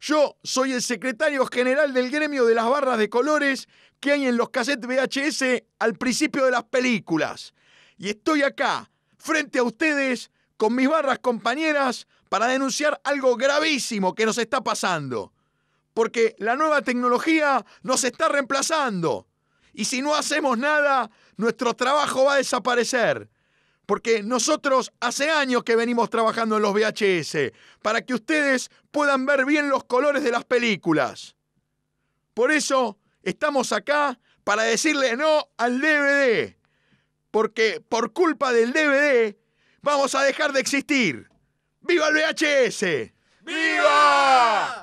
Yo soy el secretario general del gremio de las barras de colores que hay en los cassettes VHS al principio de las películas. Y estoy acá, frente a ustedes, con mis barras compañeras, para denunciar algo gravísimo que nos está pasando. Porque la nueva tecnología nos está reemplazando. Y si no hacemos nada, nuestro trabajo va a desaparecer porque nosotros hace años que venimos trabajando en los VHS, para que ustedes puedan ver bien los colores de las películas. Por eso estamos acá para decirle no al DVD, porque por culpa del DVD vamos a dejar de existir. ¡Viva el VHS! ¡Viva!